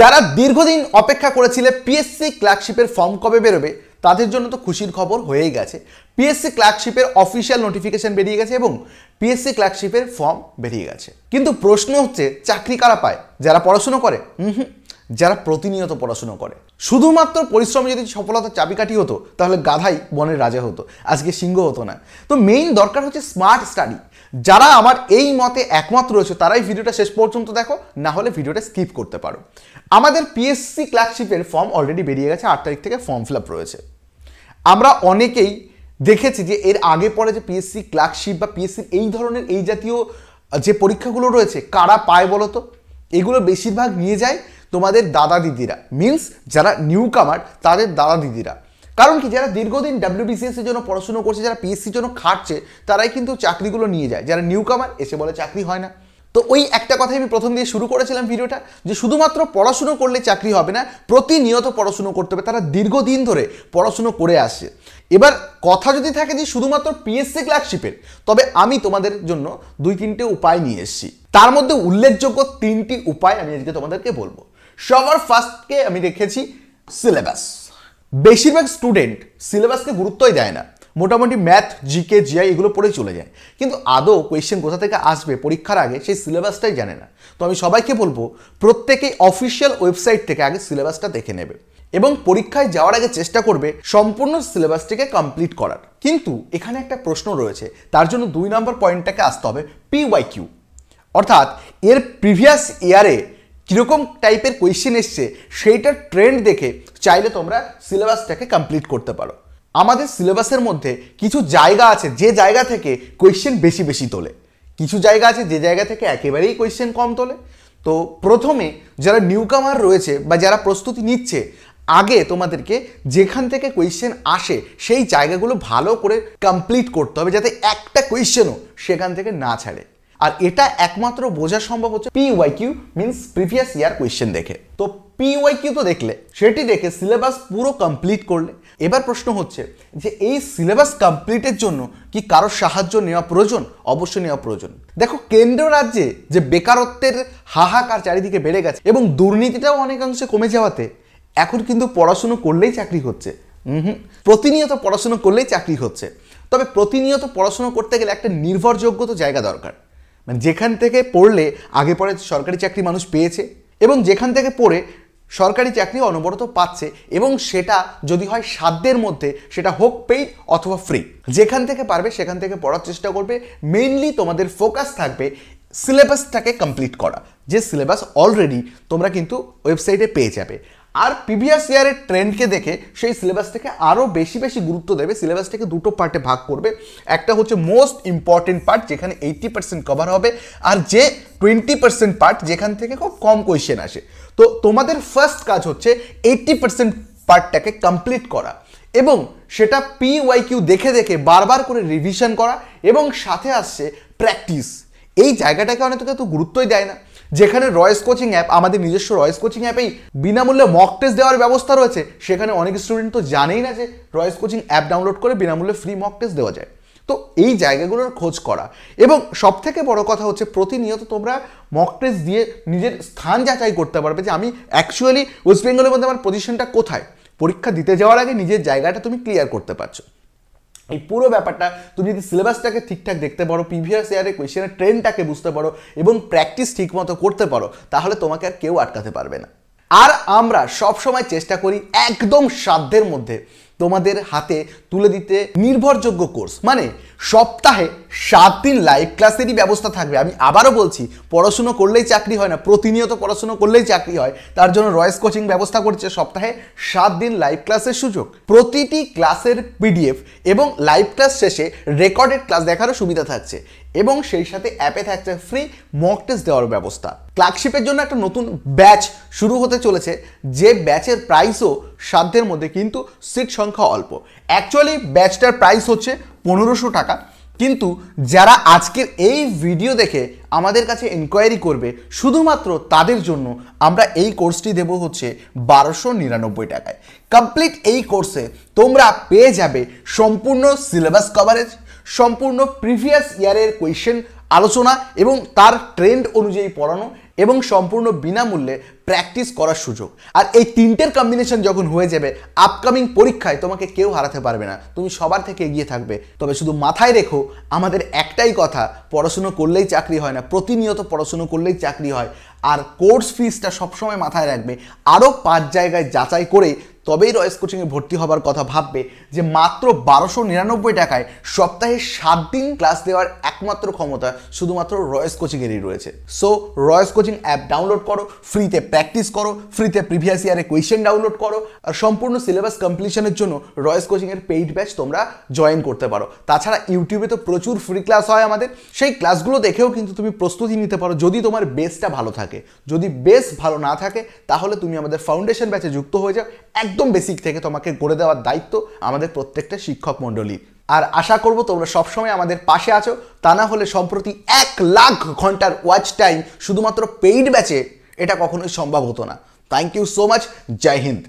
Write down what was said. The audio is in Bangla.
যারা দীর্ঘদিন অপেক্ষা করেছিলে পিএসসি ক্লার্কশিপের ফর্ম কবে বেরোবে তাদের জন্য তো খুশির খবর হয়েই গেছে পিএসসি ক্লার্কশিপের অফিসিয়াল নোটিফিকেশন বেরিয়ে গেছে এবং পিএসসি ক্লার্কশিপের ফর্ম বেরিয়ে গেছে কিন্তু প্রশ্ন হচ্ছে চাকরি কারা পায় যারা পড়াশুনো করে হুম হুম যারা প্রতিনিয়ত পড়াশুনো করে শুধুমাত্র পরিশ্রম যদি সফলতার চাবিকাঠি হতো তাহলে গাধাই বনের রাজা হতো আজকে সিংহ হতো না তো মেইন দরকার হচ্ছে স্মার্ট স্টাডি যারা আমার এই মতে একমাত্র রয়েছে তারাই ভিডিওটা শেষ পর্যন্ত দেখো না হলে ভিডিওটা স্কিপ করতে পারো আমাদের পিএসসি ক্লার্কশিপের ফর্ম অলরেডি বেরিয়ে গেছে আট তারিখ থেকে ফর্ম ফিল আপ রয়েছে আমরা অনেকেই দেখেছি যে এর আগে পরে যে পিএসসি ক্লার্কশিপ বা পিএসসির এই ধরনের এই জাতীয় যে পরীক্ষাগুলো রয়েছে কারা পায় বলতো এগুলো বেশিরভাগ নিয়ে যায় তোমাদের দাদা দিদিরা মিন্স যারা নিউ কামার তাদের দাদা দিদিরা কারণ কি যারা দীর্ঘদিন ডাব্লিউবিসিএসের জন্য পড়াশুনো করছে যারা পিএসসির জন্য খাটছে তারাই কিন্তু চাকরিগুলো নিয়ে যায় যারা নিউ কামার এসে বলে চাকরি হয় না তো ওই একটা কথাই আমি প্রথম দিয়ে শুরু করেছিলাম ভিডিওটা যে শুধুমাত্র পড়াশুনো করলে চাকরি হবে না প্রতিনিয়ত পড়াশুনো করতে হবে তারা দীর্ঘদিন ধরে পড়াশুনো করে আসছে এবার কথা যদি থাকে যে শুধুমাত্র পিএসসি ক্লার্কশিপের তবে আমি তোমাদের জন্য দুই তিনটে উপায় নিয়ে এসেছি তার মধ্যে উল্লেখযোগ্য তিনটি উপায় আমি আজকে তোমাদেরকে বলবো সবার ফার্স্টকে আমি রেখেছি সিলেবাস বেশিরভাগ স্টুডেন্ট সিলেবাসকে গুরুত্বই দেয় না মোটামুটি ম্যাথ জিকে জিআই এগুলো পড়ে চলে যায় কিন্তু আদৌ কোয়েশ্চেন কোথা থেকে আসবে পরীক্ষার আগে সেই সিলেবাসটাই জানে না তো আমি সবাইকে বলবো প্রত্যেকেই অফিসিয়াল ওয়েবসাইট থেকে আগে সিলেবাসটা দেখে নেবে এবং পরীক্ষায় যাওয়ার আগে চেষ্টা করবে সম্পূর্ণ সিলেবাসটিকে কমপ্লিট করার কিন্তু এখানে একটা প্রশ্ন রয়েছে তার জন্য দুই নম্বর পয়েন্টটাকে আসতে হবে পিওয়াই কিউ অর্থাৎ এর প্রিভিয়াস ইয়ারে কীরকম টাইপের কোয়েশ্চেন এসছে সেইটার ট্রেন্ড দেখে চাইলে তোমরা সিলেবাসটাকে কমপ্লিট করতে পারো আমাদের সিলেবাসের মধ্যে কিছু জায়গা আছে যে জায়গা থেকে কোয়েশ্চেন বেশি বেশি তোলে কিছু জায়গা আছে যে জায়গা থেকে একেবারেই কোয়েশ্চেন কম তোলে তো প্রথমে যারা নিউকামার রয়েছে বা যারা প্রস্তুতি নিচ্ছে আগে তোমাদেরকে যেখান থেকে কোয়েশ্চেন আসে সেই জায়গাগুলো ভালো করে কমপ্লিট করতে হবে যাতে একটা কোয়েশ্চেনও সেখান থেকে না ছাড়ে আর এটা একমাত্র বোঝা সম্ভব হচ্ছে P Y Q means previous year question দেখে তো পি ওয়াই কিউ তো দেখলে সেটি দেখে সিলেবাস পুরো কমপ্লিট করলে এবার প্রশ্ন হচ্ছে যে এই সিলেবাস কমপ্লিটের জন্য কি কারোর সাহায্য নেওয়া প্রয়োজন অবশ্যই নেওয়া প্রয়োজন দেখো কেন্দ্র রাজ্যে যে বেকারত্বের হাহাকার চারিদিকে বেড়ে গেছে এবং দুর্নীতিটাও অনেকাংশে কমে যাওয়াতে এখন কিন্তু পড়াশুনো করলেই চাকরি হচ্ছে হুম প্রতিনিয়ত পড়াশুনো করলেই চাকরি হচ্ছে তবে প্রতিনিয়ত পড়াশুনো করতে গেলে একটা নির্ভরযোগ্য তো জায়গা দরকার মানে যেখান থেকে পড়লে আগে পরে সরকারি চাকরি মানুষ পেয়েছে এবং যেখান থেকে পড়ে সরকারি চাকরি অনবরত পাচ্ছে এবং সেটা যদি হয় সাধ্যের মধ্যে সেটা হোক পেইড অথবা ফ্রি যেখান থেকে পারবে সেখান থেকে পড়ার চেষ্টা করবে মেইনলি তোমাদের ফোকাস থাকবে সিলেবাসটাকে কমপ্লিট করা যে সিলেবাস অলরেডি তোমরা কিন্তু ওয়েবসাইটে পেয়ে যাবে আর প্রিভিয়াস ইয়ারের ট্রেন্ডকে দেখে সেই সিলেবাসটাকে আরও বেশি বেশি গুরুত্ব দেবে সিলেবাসটাকে দুটো পার্টে ভাগ করবে একটা হচ্ছে মোস্ট ইম্পর্টেন্ট পার্ট যেখানে এইটি পার্সেন্ট কভার হবে আর যে টোয়েন্টি পার্সেন্ট পার্ট যেখান থেকে খুব কম কোয়েশ্চেন আসে তো তোমাদের ফার্স্ট কাজ হচ্ছে এইটটি পার্সেন্ট পার্টটাকে কমপ্লিট করা এবং সেটা পিওয়াই কিউ দেখে দেখে বারবার করে রিভিশন করা এবং সাথে আসছে প্র্যাকটিস এই জায়গাটাকে অনেকে তো গুরুত্বই দেয় না যেখানে রয়েস কোচিং অ্যাপ আমাদের নিজস্ব রয়েস কোচিং অ্যাপেই বিনামূল্যে মক টেস্ট দেওয়ার ব্যবস্থা রয়েছে সেখানে অনেক স্টুডেন্ট তো জানেই না যে রয়েস কোচিং অ্যাপ ডাউনলোড করে বিনামূল্যে ফ্রি মক টেস্ট দেওয়া যায় তো এই জায়গাগুলোর খোঁজ করা এবং সব থেকে বড় কথা হচ্ছে প্রতিনিয়ত তোমরা মক টেস্ট দিয়ে নিজের স্থান যাচাই করতে পারবে যে আমি অ্যাকচুয়ালি ওয়েস্ট বেঙ্গলের মধ্যে আমার পজিশনটা কোথায় পরীক্ষা দিতে যাওয়ার আগে নিজের জায়গাটা তুমি ক্লিয়ার করতে পারছো এই পুরো ব্যাপারটা তুমি যদি সিলেবাসটাকে ঠিকঠাক দেখতে পারো প্রিভিয়াস ইয়ারের কোয়েশ্চেনের ট্রেনটাকে বুঝতে পারো এবং প্র্যাকটিস ঠিকমতো করতে পারো তাহলে তোমাকে আর কেউ আটকাতে পারবে না আর আমরা সবসময় চেষ্টা করি একদম সাধ্যের মধ্যে তোমাদের হাতে তুলে দিতে নির্ভরযোগ্য কোর্স মানে সপ্তাহে সাত দিন লাইভ ক্লাসেরই ব্যবস্থা থাকবে আমি আবারও বলছি পড়াশুনো করলেই চাকরি হয় না প্রতিনিয়ত পড়াশুনো করলেই চাকরি হয় তার জন্য রয়েস কোচিং ব্যবস্থা করছে সপ্তাহে সাত দিন লাইভ ক্লাসের সুযোগ প্রতিটি ক্লাসের পিডিএফ এবং লাইভ ক্লাস শেষে রেকর্ডেড ক্লাস দেখারও সুবিধা থাকছে এবং সেই সাথে অ্যাপে থাকছে ফ্রি মক টেস্ট দেওয়ার ব্যবস্থা ক্লার্কশিপের জন্য একটা নতুন ব্যাচ শুরু হতে চলেছে যে ব্যাচের প্রাইসও সাধ্যের মধ্যে কিন্তু সিট সংখ্যা অল্প অ্যাকচুয়ালি ব্যাচটার প্রাইস হচ্ছে পনেরোশো টাকা কিন্তু যারা আজকের এই ভিডিও দেখে আমাদের কাছে এনকোয়ারি করবে শুধুমাত্র তাদের জন্য আমরা এই কোর্সটি দেব হচ্ছে বারোশো নিরানব্বই টাকায় কমপ্লিট এই কোর্সে তোমরা পেয়ে যাবে সম্পূর্ণ সিলেবাস কভারেজ সম্পূর্ণ প্রিভিয়াস ইয়ারের কোয়েশ্চেন আলোচনা এবং তার ট্রেন্ড অনুযায়ী পড়ানো এবং সম্পূর্ণ বিনামূল্যে প্র্যাকটিস করার সুযোগ আর এই তিনটের কম্বিনেশন যখন হয়ে যাবে আপকামিং পরীক্ষায় তোমাকে কেউ হারাতে পারবে না তুমি সবার থেকে এগিয়ে থাকবে তবে শুধু মাথায় রেখো আমাদের একটাই কথা পড়াশুনো করলেই চাকরি হয় না প্রতিনিয়ত পড়াশুনো করলেই চাকরি হয় আর কোর্স ফিসটা সবসময় মাথায় রাখবে আরও পাঁচ জায়গায় যাচাই করে তবেই রয়েস কোচিংয়ে ভর্তি হবার কথা ভাববে যে মাত্র বারোশো নিরানব্বই টাকায় সপ্তাহে সাত দিন ক্লাস দেওয়ার একমাত্র ক্ষমতা শুধুমাত্র রয়েস কোচিংয়েরই রয়েছে so Roy's coaching app download করো ফ্রিতে প্র্যাকটিস করো ফ্রিতে প্রিভিয়াস ইয়ারে কোয়েশ্চেন ডাউনলোড করো আর সম্পূর্ণ সিলেবাস কমপ্লিশনের জন্য রয়েস কোচিংয়ের পেইড ব্যাচ তোমরা জয়েন করতে পারো তাছাড়া ইউটিউবে তো প্রচুর ফ্রি ক্লাস হয় আমাদের সেই ক্লাসগুলো দেখেও কিন্তু তুমি প্রস্তুতি নিতে পারো যদি তোমার বেসটা ভালো থাকে যদি বেস ভালো না থাকে তাহলে তুমি আমাদের ফাউন্ডেশন ব্যাচে যুক্ত হয়ে যাও একদম বেসিক থেকে তোমাকে গড়ে দেওয়ার দায়িত্ব আমাদের প্রত্যেকটা শিক্ষক মণ্ডলীর আর আশা করব তোমরা সবসময় আমাদের পাশে আছো তা না হলে সম্প্রতি এক লাখ ঘন্টার ওয়াচ টাইম শুধুমাত্র পেইড ব্যাচে এটা কখনোই সম্ভব হতো না thank you so much Jai Hind